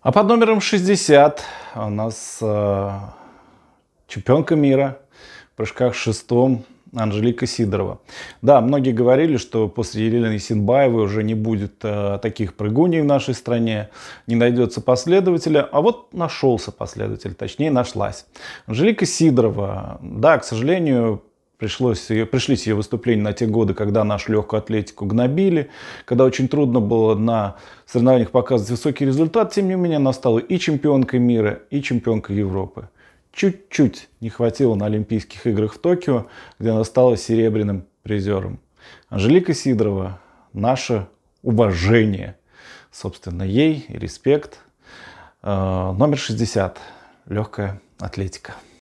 А под номером 60 у нас э, чемпионка мира в прыжках шестом Анжелика Сидорова. Да, многие говорили, что после Елены Синбаевой уже не будет э, таких прыгуней в нашей стране, не найдется последователя, а вот нашелся последователь, точнее нашлась. Анжелика Сидорова, да, к сожалению, Пришлось пришлись ее выступления на те годы, когда нашу легкую атлетику гнобили, когда очень трудно было на соревнованиях показывать высокий результат, тем не менее она стала и чемпионкой мира, и чемпионкой Европы. Чуть-чуть не хватило на Олимпийских играх в Токио, где она стала серебряным призером. Анжелика Сидорова, наше уважение, собственно, ей и респект. А, номер 60. Легкая атлетика.